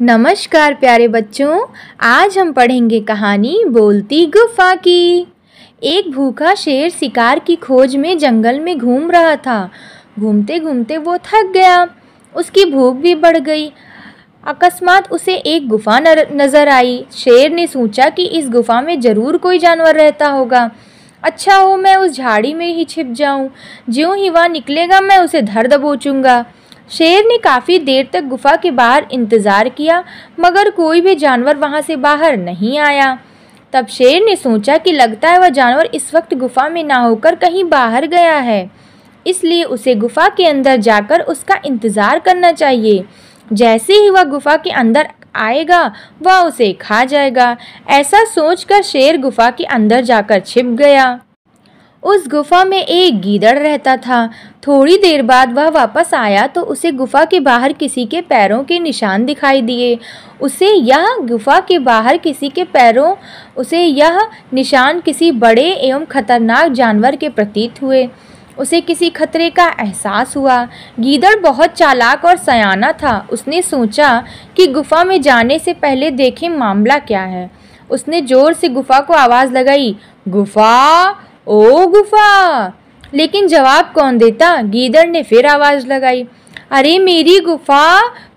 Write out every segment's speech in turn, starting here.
नमस्कार प्यारे बच्चों आज हम पढ़ेंगे कहानी बोलती गुफा की एक भूखा शेर शिकार की खोज में जंगल में घूम रहा था घूमते घूमते वो थक गया उसकी भूख भी बढ़ गई अकस्मात उसे एक गुफा नज़र आई शेर ने सोचा कि इस गुफा में ज़रूर कोई जानवर रहता होगा अच्छा हो मैं उस झाड़ी में ही छिप जाऊं ज्यों ही वहाँ निकलेगा मैं उसे धर दबोचूंगा शेर ने काफ़ी देर तक गुफा के बाहर इंतज़ार किया मगर कोई भी जानवर वहाँ से बाहर नहीं आया तब शेर ने सोचा कि लगता है वह जानवर इस वक्त गुफा में ना होकर कहीं बाहर गया है इसलिए उसे गुफा के अंदर जाकर उसका इंतज़ार करना चाहिए जैसे ही वह गुफा के अंदर आएगा वह उसे खा जाएगा ऐसा सोचकर शेर गुफा के अंदर जाकर छिप गया उस गुफा में एक गीदड़ रहता था थोड़ी देर बाद वह वापस आया तो उसे गुफा के बाहर किसी के पैरों के निशान दिखाई दिए उसे यह गुफा के बाहर किसी के पैरों उसे यह निशान किसी बड़े एवं खतरनाक जानवर के प्रतीत हुए उसे किसी खतरे का एहसास हुआ गीदड़ बहुत चालाक और सयाना था उसने सोचा कि गुफा में जाने से पहले देखें मामला क्या है उसने ज़ोर से गुफा को आवाज़ लगाई गुफा ओ गुफा लेकिन जवाब कौन देता गीदड़ ने फिर आवाज़ लगाई अरे मेरी गुफा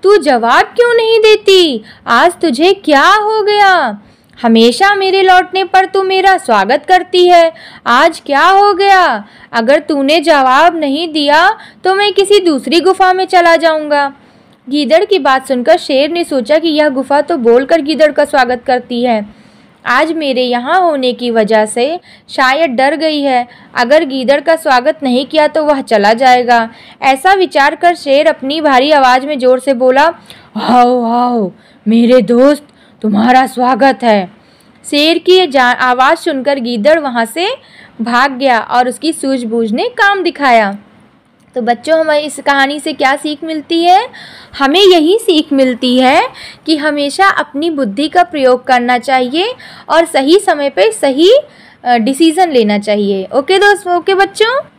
तू जवाब क्यों नहीं देती आज तुझे क्या हो गया हमेशा मेरे लौटने पर तू मेरा स्वागत करती है आज क्या हो गया अगर तूने जवाब नहीं दिया तो मैं किसी दूसरी गुफा में चला जाऊंगा गीदड़ की बात सुनकर शेर ने सोचा कि यह गुफा तो बोलकर गीदड़ का स्वागत करती है आज मेरे यहाँ होने की वजह से शायद डर गई है अगर गीदड़ का स्वागत नहीं किया तो वह चला जाएगा ऐसा विचार कर शेर अपनी भारी आवाज़ में ज़ोर से बोला आओ आओ मेरे दोस्त तुम्हारा स्वागत है शेर की आवाज़ सुनकर गीदड़ वहाँ से भाग गया और उसकी सूझबूझ ने काम दिखाया तो बच्चों हमें इस कहानी से क्या सीख मिलती है हमें यही सीख मिलती है कि हमेशा अपनी बुद्धि का प्रयोग करना चाहिए और सही समय पे सही डिसीज़न लेना चाहिए ओके दोस्तों ओके बच्चों